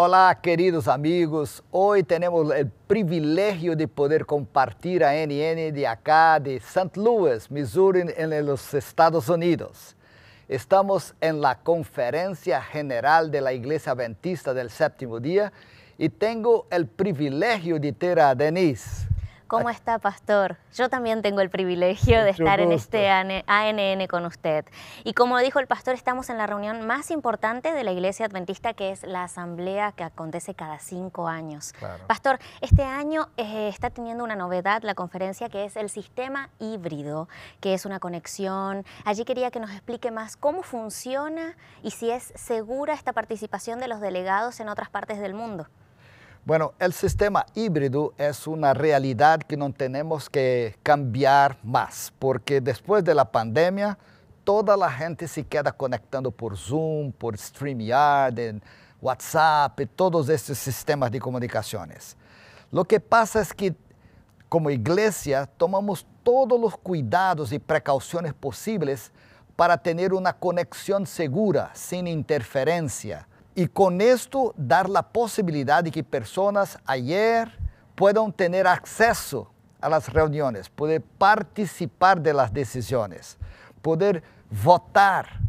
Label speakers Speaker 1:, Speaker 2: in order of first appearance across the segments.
Speaker 1: Hola queridos amigos, hoy tenemos el privilegio de poder compartir a NN de acá, de St. Louis, Missouri, en los Estados Unidos. Estamos en la Conferencia General de la Iglesia Adventista del Séptimo Día y tengo el privilegio de tener a Denise. ¿Cómo
Speaker 2: está, pastor? Yo también tengo el privilegio de estar en este ANN con usted. Y como dijo el pastor, estamos en la reunión más importante de la Iglesia Adventista, que es la asamblea que acontece cada cinco años. Pastor, este año eh, está teniendo una novedad la conferencia, que es el sistema híbrido, que es una conexión. Allí quería que nos explique más cómo funciona y si es segura esta participación de los delegados en otras partes del mundo.
Speaker 1: Bueno, el sistema híbrido es una realidad que no tenemos que cambiar más, porque después de la pandemia, toda la gente se queda conectando por Zoom, por StreamYard, en WhatsApp, todos estos sistemas de comunicaciones. Lo que pasa es que como iglesia tomamos todos los cuidados y precauciones posibles para tener una conexión segura, sin interferencia, e com isto dar a possibilidade de que pessoas ayer puedan ter acesso a las reuniões, poder participar de las decisões, poder votar.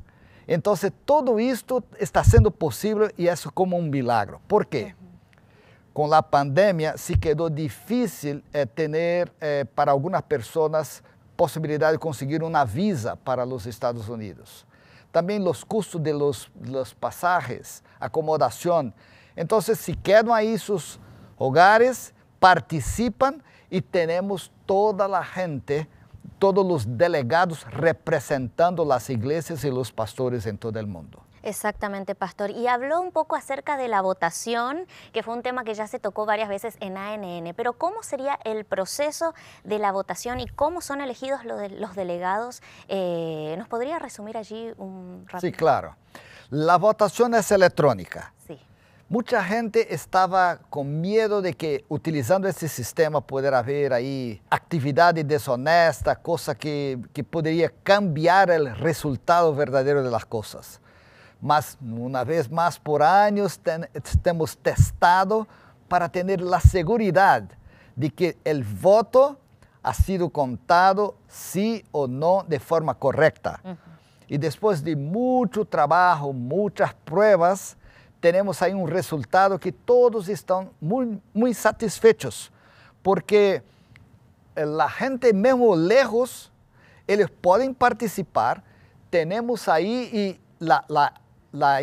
Speaker 1: Então, todo isto está sendo possível e isso como um milagro. ¿Por quê? Com a pandemia, se quedou difícil eh, ter eh, para algumas pessoas possibilidade de conseguir uma visa para os Estados Unidos. También los costos de los, los pasajes, acomodación. Entonces, si quedan ahí sus hogares, participan y tenemos toda la gente, todos los delegados representando las iglesias y los pastores en todo el mundo.
Speaker 2: Exactamente, Pastor. Y habló un poco acerca de la votación, que fue un tema que ya se tocó varias veces en ANN, pero ¿cómo sería el proceso de la votación y cómo son elegidos los, delegados? Eh, ¿Nos podría resumir allí un rato? Sí, claro.
Speaker 1: La votación es electrónica. Sí. Mucha gente estaba con miedo de que utilizando este sistema pudiera haber ahí actividad deshonesta, cosa que, que podría cambiar el resultado verdadero de las cosas. Mas, una vez más por años hemos testado para tener la seguridad de que el voto ha sido contado sí o no de forma correcta. Y después de mucho trabajo, muchas pruebas, tenemos ahí un resultado que todos están muy, satisfechos, porque eh, la gente mismo lejos, ellos pueden participar, tenemos ahí y la la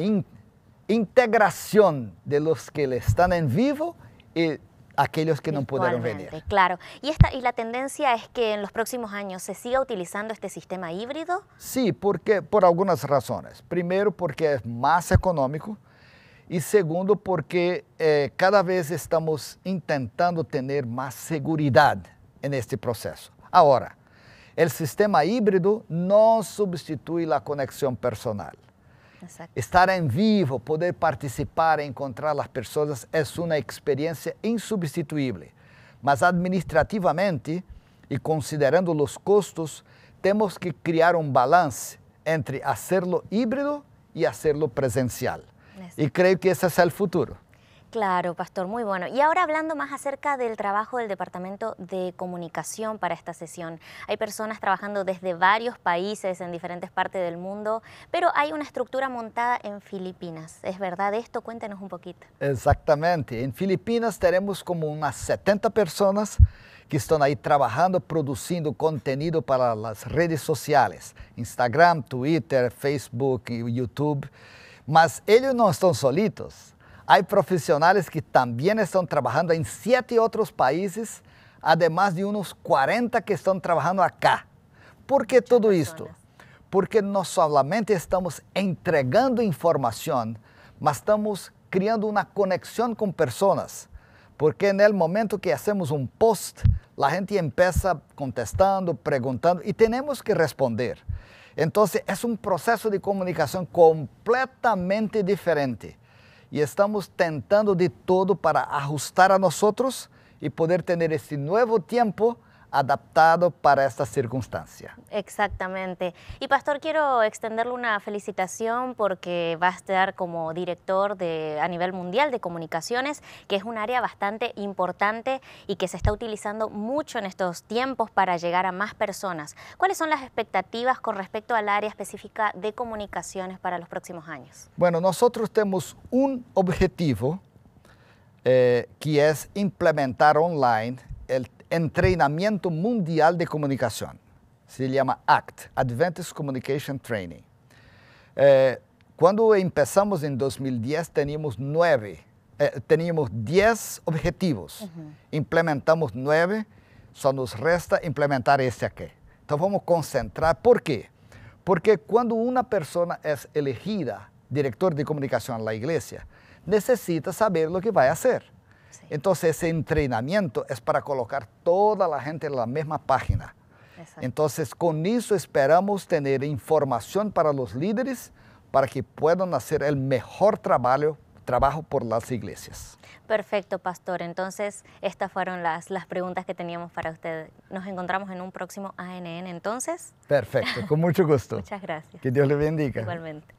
Speaker 1: integración de los que están en vivo y aquellos que no pudieron venir.
Speaker 2: Claro. ¿Y, ¿Y la tendencia es que en los próximos años se siga utilizando este sistema híbrido?
Speaker 1: Sí, porque, por algunas razones. Primero, porque es más económico. Y segundo, porque eh, cada vez estamos intentando tener más seguridad en este proceso. Ahora, el sistema híbrido no sustituye la conexión personal. Exacto. Estar en vivo, poder participar, encontrar las personas es una experiencia insubstituible. Mas administrativamente y considerando los costos, tenemos que crear un balance entre hacerlo híbrido y hacerlo presencial. Exacto. Y creo que ese es é el futuro.
Speaker 2: Claro, Pastor, muy bueno. Y ahora hablando más acerca del trabajo del Departamento de Comunicación para esta sesión. Hay personas trabajando desde varios países en diferentes partes del mundo, pero hay una estructura montada en Filipinas. ¿Es verdad esto? Cuéntenos un poquito.
Speaker 1: Exactamente. En Filipinas tenemos como unas 70 personas que están ahí trabajando, produciendo contenido para las redes sociales. Instagram, Twitter, Facebook, YouTube. Mas ellos no están solitos. Hay profesionales que también están trabajando en siete otros países, además de unos 40 que están trabajando acá. ¿Por qué todo esto? Porque no solamente estamos entregando información, mas estamos creando una conexión con personas. Porque en el momento que hacemos un post, la gente empieza contestando, preguntando y tenemos que responder. Entonces es un proceso de comunicación completamente diferente. e estamos tentando de todo para ajustar a nosotros e poder ter este novo tempo. adaptado para esta circunstancia.
Speaker 2: Exactamente. Y Pastor, quiero extenderle una felicitación porque va a estar como director de, a nivel mundial de comunicaciones, que es un área bastante importante y que se está utilizando mucho en estos tiempos para llegar a más personas. ¿Cuáles son las expectativas con respecto al área específica de comunicaciones para los próximos años?
Speaker 1: Bueno, nosotros tenemos un objetivo eh, que es implementar online el Entrenamiento Mundial de Comunicación. Se llama ACT, Advanced Communication Training. Eh, cuando empezamos en 2010 teníamos nueve, eh, teníamos 10 objetivos. Implementamos nueve, solo nos resta implementar este aquí. Entonces vamos a concentrar. ¿Por qué? Porque cuando una persona es elegida director de comunicación en la iglesia, necesita saber lo que va a hacer. Entonces ese entrenamiento es para colocar toda la gente en la misma página. Entonces con eso esperamos tener información para los líderes para que puedan hacer el mejor trabajo trabajo por las iglesias.
Speaker 2: Perfecto, pastor. Entonces, estas fueron las, las preguntas que teníamos para usted. Nos encontramos en un próximo ANN, entonces.
Speaker 1: Perfecto, con mucho gusto. Muchas gracias. Que Dios le bendiga.
Speaker 2: Igualmente.